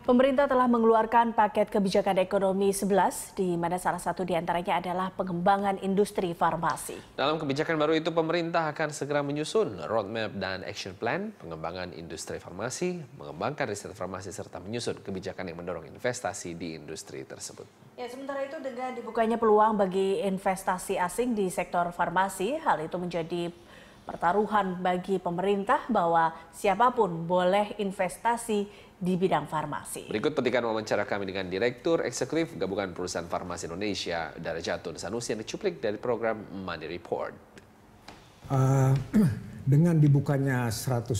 Pemerintah telah mengeluarkan paket kebijakan ekonomi 11, di mana salah satu di antaranya adalah pengembangan industri farmasi. Dalam kebijakan baru itu, pemerintah akan segera menyusun roadmap dan action plan pengembangan industri farmasi, mengembangkan riset farmasi, serta menyusun kebijakan yang mendorong investasi di industri tersebut. Ya, sementara itu dengan dibukanya peluang bagi investasi asing di sektor farmasi, hal itu menjadi pertaruhan bagi pemerintah bahwa siapapun boleh investasi di bidang farmasi. Berikut petikan wawancara kami dengan Direktur Eksekutif Gabungan Perusahaan Farmasi Indonesia, Dara Jatun Sanusi yang dicuplik dari program Money Report. Uh, dengan dibukanya 100%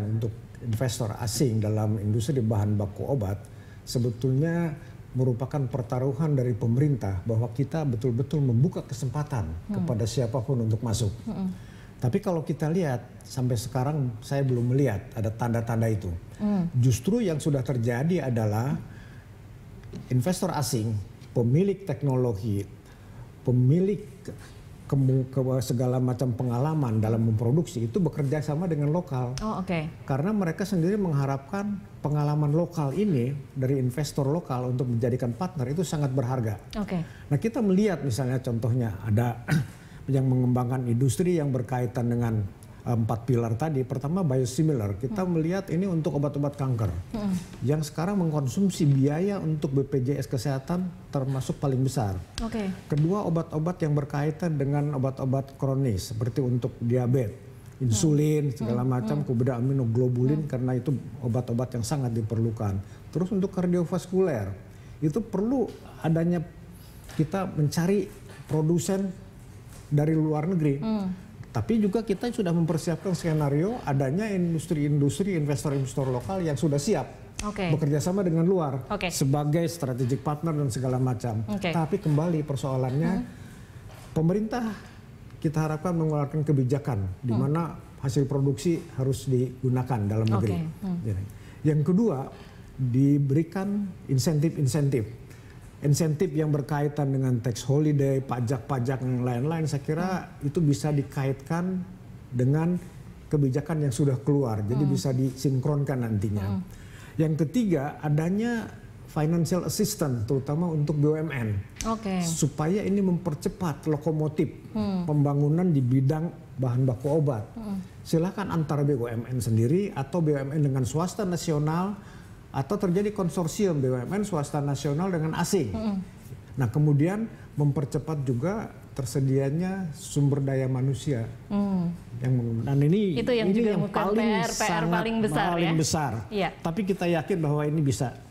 untuk investor asing dalam industri bahan baku obat, sebetulnya merupakan pertaruhan dari pemerintah bahwa kita betul-betul membuka kesempatan hmm. kepada siapapun untuk masuk. Hmm. Tapi kalau kita lihat sampai sekarang saya belum melihat ada tanda-tanda itu. Hmm. Justru yang sudah terjadi adalah investor asing, pemilik teknologi, pemilik ke, ke segala macam pengalaman dalam memproduksi itu bekerja sama dengan lokal. Oh, Okay. Karena mereka sendiri mengharapkan pengalaman lokal ini dari investor lokal untuk menjadikan partner itu sangat berharga. Okay. Nah, kita melihat misalnya contohnya ada yang mengembangkan industri yang berkaitan dengan eh, empat pilar tadi. Pertama biosimilar, kita hmm. melihat ini untuk obat-obat kanker hmm. yang sekarang mengkonsumsi biaya untuk BPJS kesehatan termasuk paling besar. Okay. Kedua obat-obat yang berkaitan dengan obat-obat kronis seperti untuk diabetes, insulin hmm. segala hmm. macam, hmm. aminoglobulin hmm. karena itu obat-obat yang sangat diperlukan. Terus untuk kardiovaskuler itu perlu adanya kita mencari produsen dari luar negeri. Hmm. Tapi juga kita sudah mempersiapkan skenario adanya industri-industri investor-investor lokal yang sudah siap okay. bekerja sama dengan luar okay. sebagai strategic partner dan segala macam. Okay. Tapi kembali persoalannya hmm. pemerintah kita harapkan mengeluarkan kebijakan hmm. di mana hasil produksi harus digunakan dalam negeri. Okay. Hmm. yang kedua diberikan insentif-insentif insentif yang berkaitan dengan tax holiday, pajak-pajak yang lain-lain, saya kira hmm. itu bisa dikaitkan dengan kebijakan yang sudah keluar, jadi hmm. bisa disinkronkan nantinya. Hmm. Yang ketiga, adanya financial assistance, terutama untuk BUMN, okay. supaya ini mempercepat lokomotif hmm. pembangunan di bidang bahan baku obat. Hmm. Silakan antara BUMN sendiri atau BUMN dengan swasta nasional atau terjadi konsorsium BUMN swasta nasional dengan asing. Mm -hmm. Nah, kemudian mempercepat juga tersedianya sumber daya manusia hmm. yang menggunakan ini Itu yang ini juga yang paling PR, PR sangat paling besar, paling ya? besar. Ya. Tapi kita yakin bahwa ini bisa